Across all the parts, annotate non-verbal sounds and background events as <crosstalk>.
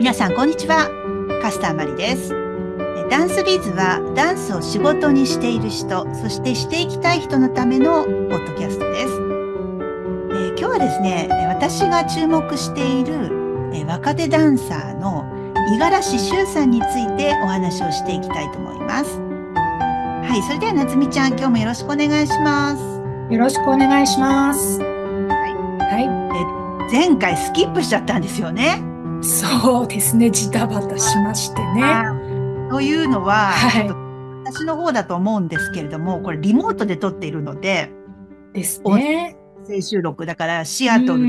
皆さん、こんにちは。カスターマリです。ダンスビーズは、ダンスを仕事にしている人、そしてしていきたい人のためのポッドキャストです。えー、今日はですね、私が注目している、えー、若手ダンサーの五十嵐修さんについてお話をしていきたいと思います。はい、それでは夏美ちゃん、今日もよろしくお願いします。よろしくお願いします。はい。はい、え前回スキップしちゃったんですよね。そうですねジタバタしましてね。というのは、はい、私の方だと思うんですけれどもこれリモートで撮っているのでですね声収録だからシアトル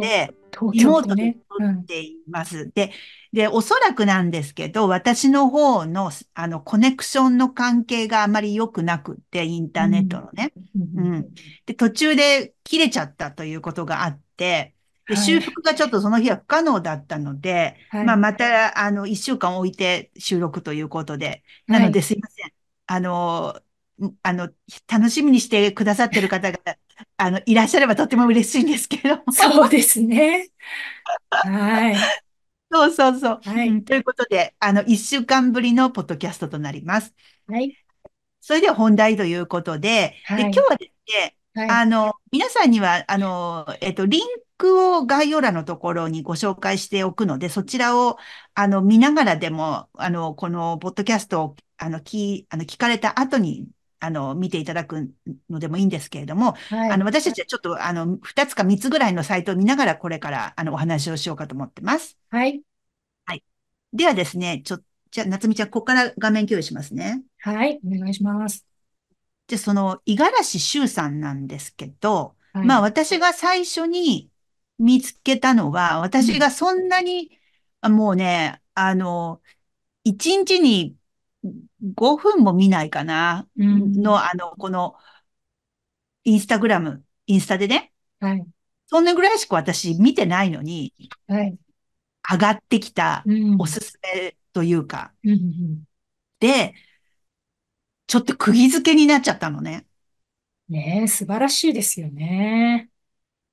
で、うん、リモートで撮っています。ねうん、でで、おそらくなんですけど、私の方の、あの、コネクションの関係があまり良くなくって、インターネットのね。うん。うん、で、途中で切れちゃったということがあって、で、修復がちょっとその日は不可能だったので、はい、まあ、また、あの、一週間置いて収録ということで、なのですいません。はい、あの、あの、楽しみにしてくださってる方が、<laughs> あの、いらっしゃればとても嬉しいんですけど。そうですね。はい。そうそうそう、はい、ということで、あの、一週間ぶりのポッドキャストとなります。はい。それでは本題ということで、はい、で今日はですね、はい、あの、皆さんには、あの、えっと、リンクを概要欄のところにご紹介しておくので、そちらをあの見ながらでも、あの、このポッドキャストをあの聞あの聞かれた後にあの、見ていただくのでもいいんですけれども、はい、あの、私たちはちょっと、あの、2つか3つぐらいのサイトを見ながら、これから、あの、お話をしようかと思ってます。はい。はい。ではですね、ちょ、じゃあ、夏美ちゃん、ここから画面共有しますね。はい、お願いします。で、その、五十嵐周さんなんですけど、はい、まあ、私が最初に、見つけたのは、私がそんなに、うん、もうね、あの、1日に5分も見ないかな、うん、の、あの、この、インスタグラム、インスタでね。はい。そんなぐらいしか私見てないのに、はい。上がってきたおすすめというか、うん、で、ちょっと釘付けになっちゃったのね。ねえ、素晴らしいですよね。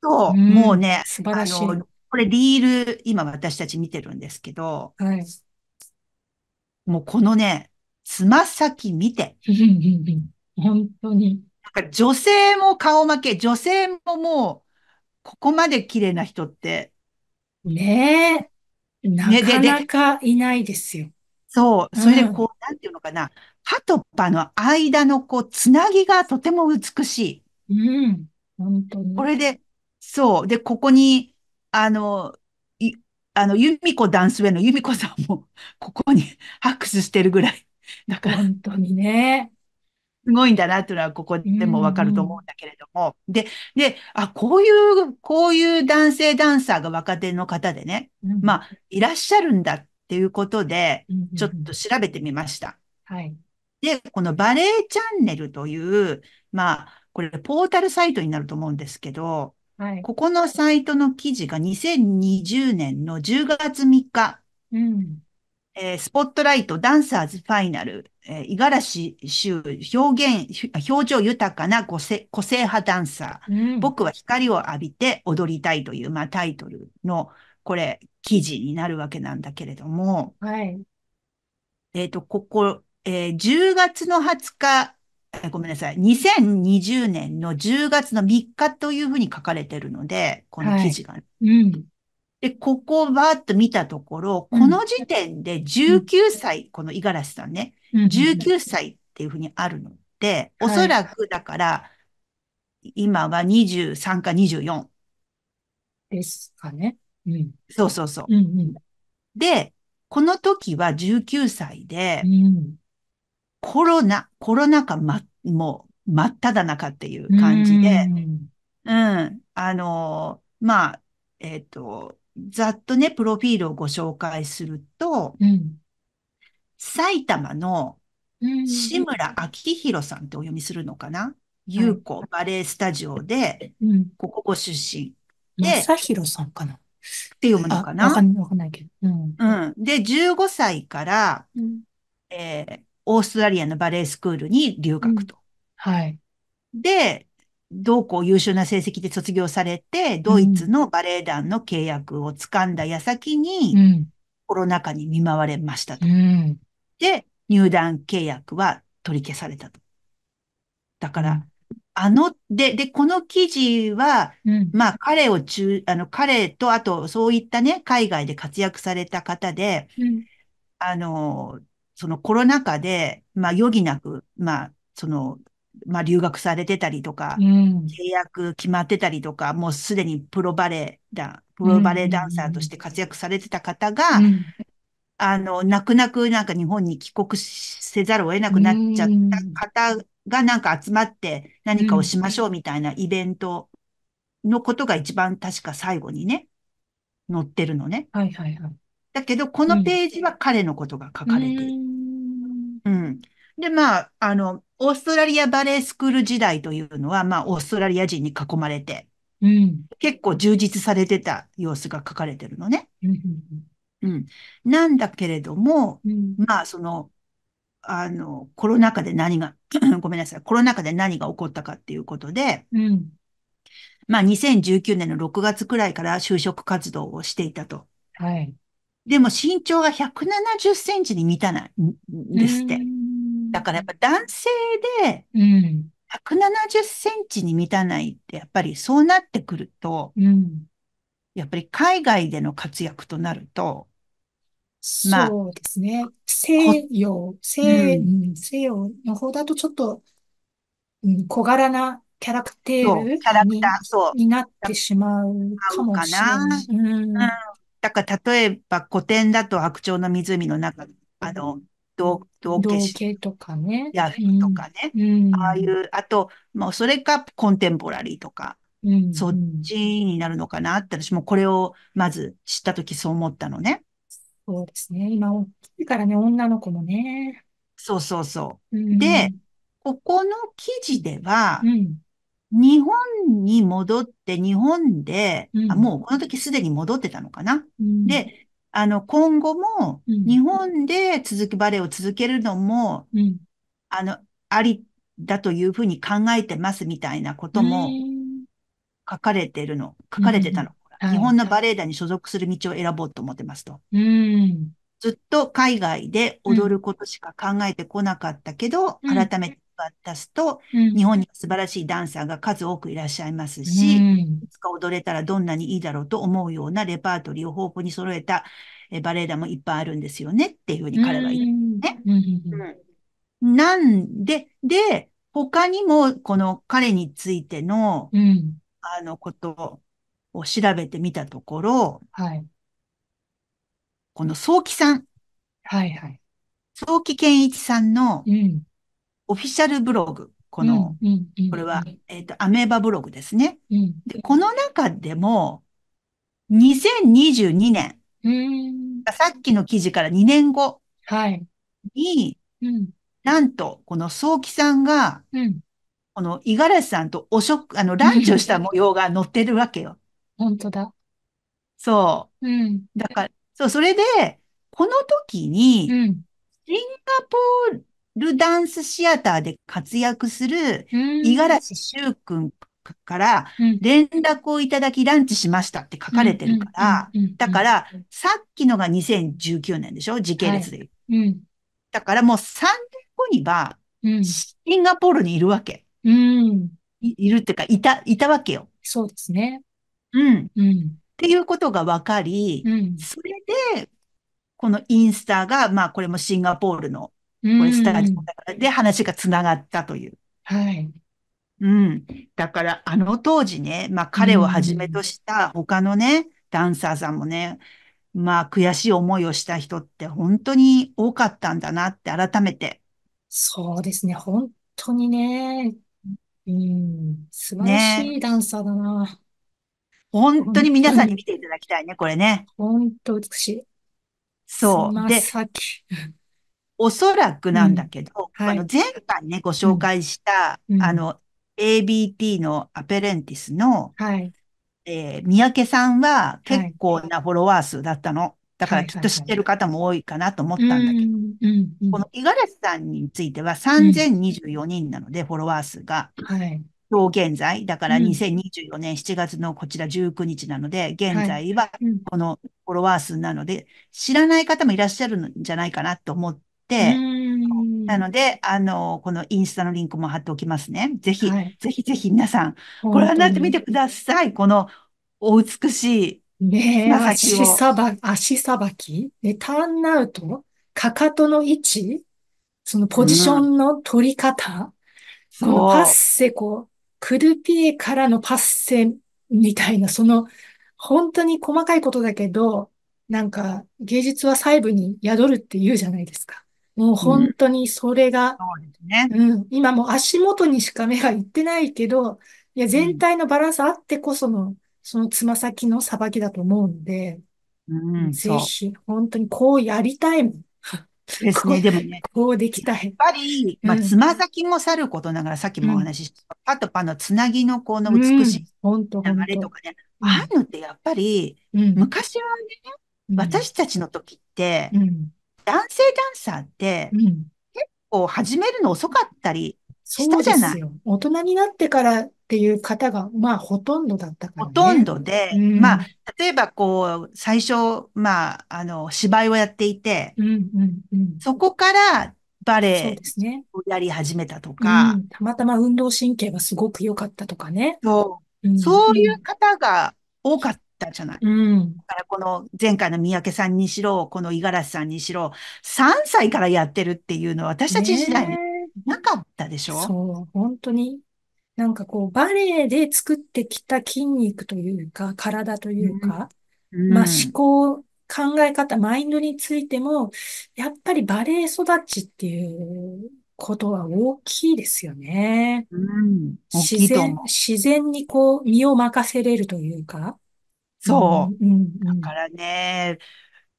と、うん、もうね、素晴らしい。これリール、今私たち見てるんですけど、はい、もうこのね、つま先見て。<laughs> 本当に。なんか女性も顔負け、女性ももう、ここまで綺麗な人って。ねえ。なかなかいないですよ。ね、そう。それでこう、うん、なんていうのかな。歯と歯の間のこう、つなぎがとても美しい。うん。本当に。これで、そう。で、ここに、あの、い、あの、由美子ダンスウェイの由美子さんも、<laughs> ここに <laughs> 拍手してるぐらい。だから、本当にね。すごいんだなというのは、ここでもわかると思うんだけれども。で、で、あ、こういう、こういう男性ダンサーが若手の方でね、うん、まあ、いらっしゃるんだっていうことで、ちょっと調べてみました。はい。で、このバレエチャンネルという、まあ、これポータルサイトになると思うんですけど、はい、ここのサイトの記事が2020年の10月3日、うんえー、スポットライトダンサーズファイナル、え五十嵐衆表現、表情豊かな個性個性派ダンサー、うん、僕は光を浴びて踊りたいという、まあ、タイトルの、これ、記事になるわけなんだけれども、はい。えっ、と、ここ、えー、10月の20日ごめんなさい、2020年の10月の3日というふうに書かれてるので、この記事が。はい、うん、で、ここをばーっと見たところ、この時点で19歳、うん、この五十嵐さんね、19歳っていうふうにあるので、おそらくだから、今は23か24。ですかね。うん、そうそうそう。うんうん、で、この時は19歳で、うんコロナ、コロナ禍、ま、もう、真っただ中っていう感じで、うんうん、あの、まあ、えっ、ー、と、ざっとね、プロフィールをご紹介すると、うん、埼玉の志村明宏さんってお読みするのかな優子、バレエスタジオで、ここご出身。で、正宏さんかなって読むのかなわかんないけど、うん、うん。で、15歳から、うん、えーオーストラリアのバレエスクールに留学と。うん、はい。で、どうこう優秀な成績で卒業されて、ドイツのバレエ団の契約をつかんだ矢先に、コロナ禍に見舞われましたと。うん、で、入団契約は取り消されたと。だから、あの、で、で、この記事は、うん、まあ、彼を中、あの、彼と、あと、そういったね、海外で活躍された方で、うん、あの、そのコロナ禍で、まあ、余儀なく、まあ、その、まあ、留学されてたりとか、うん、契約決まってたりとか、もうすでにプロバレエダ、プロバレエダンサーとして活躍されてた方が、うん、あの、泣く泣くなんか日本に帰国せざるを得なくなっちゃった方がなんか集まって何かをしましょうみたいなイベントのことが一番確か最後にね、載ってるのね。はいはいはい。だけど、このページは彼のことが書かれている。うん。で、まあ、あの、オーストラリアバレースクール時代というのは、まあ、オーストラリア人に囲まれて、うん、結構充実されてた様子が書かれてるのね。うん、なんだけれども、うん、まあ、その、あの、コロナ禍で何が、<clears throat> ごめんなさい、コロナ禍で何が起こったかっていうことで、まあ、2019年の6月くらいから就職活動をしていたと。はい。でも身長が170センチに満たないんですって。だからやっぱ男性で、170センチに満たないって、やっぱりそうなってくると、うん、やっぱり海外での活躍となると、まあ、そうですね。西洋、西、うん、西洋の方だとちょっと、うん、小柄なキャラクターに、キャラクター、になってしまうかもしれない。うんだから例えば古典だと白鳥の湖の中、あの、道道化しとかね。ヤフーとかね。うん、ああいう、あと、もうそれかコンテンポラリーとか、うん、そっちになるのかなって、私もこれをまず知ったときそう思ったのね。そうですね。今、大きいからね、女の子もね。そうそうそう。うん、で、ここの記事では、日本に戻って、日本で、うん、あ、もうこの時すでに戻ってたのかな。うん、で、あの、今後も、日本で続きバレエを続けるのも、うん、あの、ありだというふうに考えてますみたいなことも書かれてるの、書かれてたの。日本のバレエ団に所属する道を選ぼうと思ってますと。ずっと海外で踊ることしか考えてこなかったけど、改めてがすと、日本には素晴らしいダンサーが数多くいらっしゃいますし、いつか踊れたらどんなにいいだろうと思うようなレパートリーを豊富に揃えたえバレエ団もいっぱいあるんですよねっていうふうに彼は言うんですね。うん、なんで、で、他にもこの彼についての、あのことを調べてみたところ、はい、この早期さん。はいはい。早期健一さんの、うん、オフィシャルブログ。この、これは、えっ、ー、と、アメーバブログですね。で、この中でも、2022年、さっきの記事から2年後に、はい、なんと、この早期さんが、この五十嵐さんとお食、あの、ランチをした模様が載ってるわけよ。<laughs> 本当だ。そう。うん。だから、そう、それで、この時に、シンガポール、ルダンスシアターで活躍する五十嵐くんから連絡をいただきランチしましたって書かれてるから、だからさっきのが2019年でしょ時系列で、はいうん、だからもう3年後にはシンガポールにいるわけ。うん、いるっていうか、いた、いたわけよ。そうですね。うん。うん、っていうことが分かり、うん、それで、このインスタが、まあこれもシンガポールのスタジオで話がつながったという。はい。うん。だから、あの当時ね、まあ彼をはじめとした他のね、ダンサーさんもね、まあ悔しい思いをした人って本当に多かったんだなって改めて。そうですね。本当にね。うん。素晴らしいダンサーだな。ね、本当に皆さんに見ていただきたいね、これね。本当美しい。そう。で、さき。おそらくなんだけど、うんはい、あの前回ね、ご紹介した、うん、あの、ABT のアペレンティスの、はい、えー、三宅さんは結構なフォロワー数だったの。はい、だからきっと知ってる方も多いかなと思ったんだけど、この五十嵐さんについては3024人なので、フォロワー数が。今日現在、だから2024年7月のこちら19日なので、現在はこのフォロワー数なので、知らない方もいらっしゃるんじゃないかなと思っ、なので、あの、このインスタのリンクも貼っておきますね。ぜひ、はい、ぜひぜひ皆さん、ご覧になってみてください。この、お美しい。ねえ、足さば、足さばきね、ターンアウトかかとの位置そのポジションの取り方、うん、このパッセ、こう、クルピエからのパッセみたいな、その、本当に細かいことだけど、なんか、芸術は細部に宿るって言うじゃないですか。もう本当にそれが、今もう足元にしか目がいってないけど、いや、全体のバランスあってこその、そのつま先のさばきだと思うんで、うん、ぜひ、本当にこうやりたいですね、でもね。こうできたい。やっぱり、まあ、つま先もさることながら、さっきもお話しした、パとパのつなぎのこの美しい流れとかね、ああいうのってやっぱり、昔はね、私たちの時って、男性ダンサーって、結構始めるの遅かったりしたじゃない大人になってからっていう方が、まあ、ほとんどだったから、ね、ほとんどで、うん、まあ、例えばこう、最初、まあ、あの、芝居をやっていて、そこからバレエをやり始めたとか、ねうん、たまたま運動神経がすごく良かったとかね。そう。うんそういう方が多かった。たじゃない。うん、だからこの前回の三宅さんにしろ、この五十嵐さんにしろ、3歳からやってるっていうのは私たち時代になかったでしょ、ね、そう、本当に。なんかこう、バレエで作ってきた筋肉というか、体というか、うん、まあ思考、考え方、マインドについても、やっぱりバレエ育ちっていうことは大きいですよね。うん、自然、自然にこう身を任せれるというか、そう。だからね、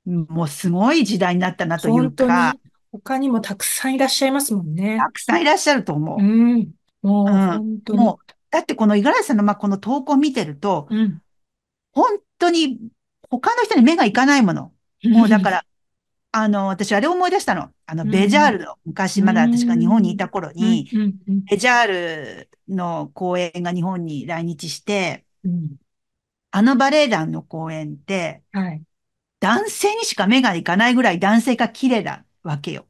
もうすごい時代になったなというか。他にもたくさんいらっしゃいますもんね。たくさんいらっしゃると思う。うん。もう、だってこの五十嵐さんの、ま、この投稿見てると、うん、本当に他の人に目がいかないもの。もうだから、あの、私あれ思い出したの。あの、ベジャールの、昔まだ私が日本にいた頃に、ベジャールの公演が日本に来日して、あのバレエ団の公演って、はい、男性にしか目がいかないぐらい男性が綺麗なわけよ。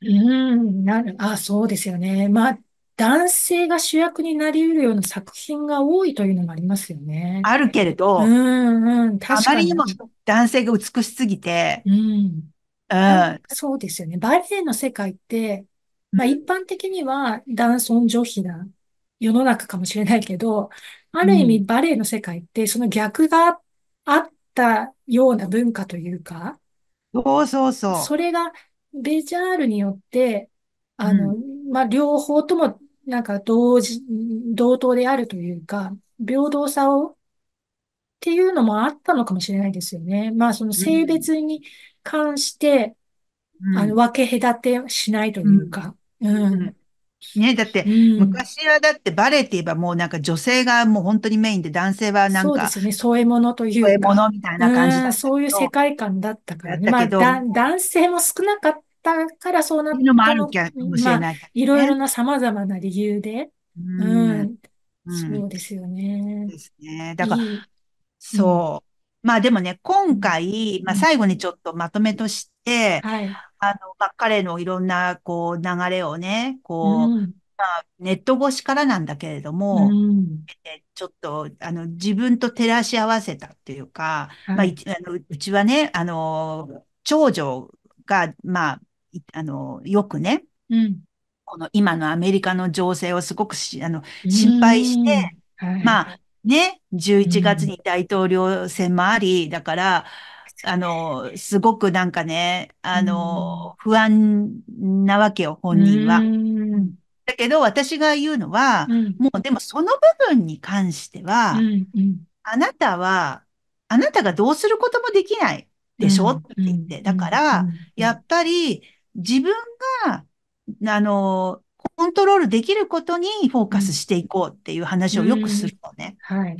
うん、なる、あ、そうですよね。まあ、男性が主役になり得るような作品が多いというのもありますよね。あるけれど、うんうん、確かに。あまりにも男性が美しすぎて、うん。うん。そうですよね。バレエの世界って、まあ一般的には男尊女卑な世の中かもしれないけど、ある意味バレエの世界ってその逆があったような文化というか、そうそうそう。それがベジャールによって、あの、まあ、両方ともなんか同時、同等であるというか、平等さをっていうのもあったのかもしれないですよね。まあ、その性別に関して、あの、分け隔てしないというか、うん、ね、だって、昔はだってバレエって言えばもうなんか女性がもう本当にメインで男性はなんか。そうですね、添え物というか。添え物みたいな感じだったそういう世界観だったからね。まあ、男性も少なかったからそうなったのもあるかもしれない、ねまあ、いろいろな様々な理由で。うん。うん、そうですよね。ですね。だから、いいそう。まあでもね、今回、まあ最後にちょっとまとめとして、はい、あの、まあ彼のいろんなこう流れをね、こう、まあ、ネット越しからなんだけれども、うん、ちょっとあの自分と照らし合わせたっていうか、はい、まあ、あのうちはね、あの、長女が、まあ、あの、よくね、うん、この今のアメリカの情勢をすごくしあの心配して、はい、まあ、ね、11月に大統領選もあり、だから、あの、すごくなんかね、あの、不安なわけよ、本人は。だけど、私が言うのは、もうでもその部分に関しては、あなたは、あなたがどうすることもできないでしょって言って。だから、やっぱり自分が、あの、コントロールできることにフォーカスしていこうっていう話をよくするのね。はい。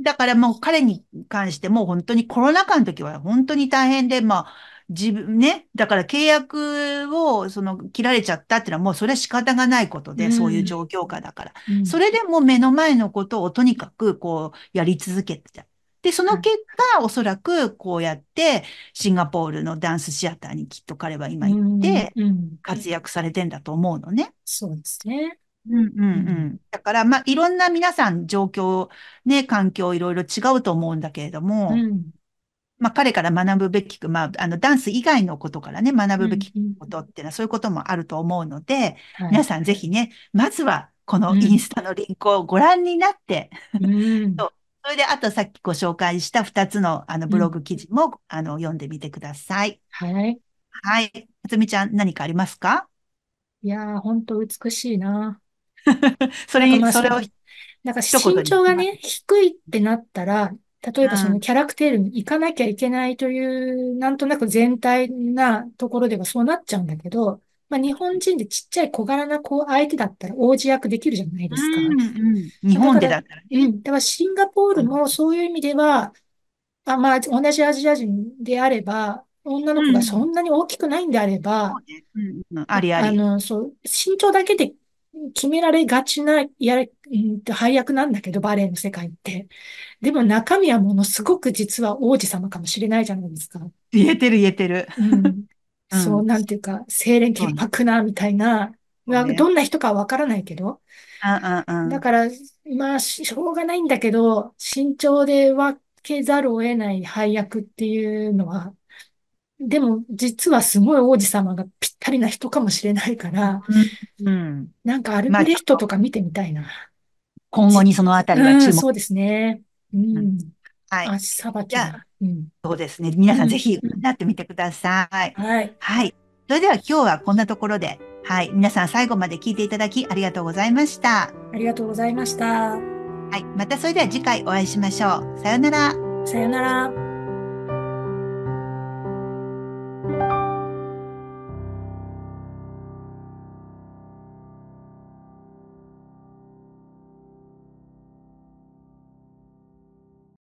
だからもう彼に関しても本当にコロナ禍の時は本当に大変で、まあ、自分ね、だから契約をその切られちゃったっていうのはもうそれは仕方がないことで、うん、そういう状況下だから、うん、それでも目の前のことをとにかくこうやり続けてた。で、その結果、うん、おそらくこうやって、シンガポールのダンスシアターにきっと彼は今行って、活躍されてんだと思うのね。そうですね。うんうんうん。だから、まあ、いろんな皆さん状況、ね、環境いろいろ違うと思うんだけれども、うん、まあ、彼から学ぶべきまあ、あの、ダンス以外のことからね、学ぶべきことっていうのは、そういうこともあると思うので、皆さんぜひね、まずは、このインスタのリンクをご覧になって、うん、<laughs> それで、あとさっきご紹介した2つのあのブログ記事も、うん、あの読んでみてください。はい。はい。つみちゃん、何かありますかいやー、ほんと美しいな。<laughs> それに、それを。なんか身長がね、低いってなったら、例えばそのキャラクテールに行かなきゃいけないという、なんとなく全体なところではそうなっちゃうんだけど、まあ、日本人でちっちゃい小柄な相手だったら王子役できるじゃないですか。うんうん、日本でだったらね。うん。だからシンガポールもそういう意味では、あまあ、同じアジア人であれば、女の子がそんなに大きくないんであれば、うん、ありあり。あの、そう、身長だけで決められがちな、やれ、配役なんだけど、バレエの世界って。でも中身はものすごく実は王子様かもしれないじゃないですか。言えてる言えてる。うん、そう、なんていうか、清廉潔白な、みたいな、まあ、どんな人かわからないけど。だから、まあ、しょうがないんだけど、慎重で分けざるを得ない配役っていうのは、でも、実はすごい王子様がぴったりな人かもしれないから、うん、うん、なんかアルミレヒトとか見てみたいな。まあ、今後にそのあたりは注目、うん、そうですね。うんはい。足さばき。じゃあ、うん、そうですね。皆さんぜひ、なってみてください。はい。はい。それでは今日はこんなところで、はい。皆さん最後まで聞いていただきありがとうございました。ありがとうございました。はい。またそれでは次回お会いしましょう。さよなら。さよなら。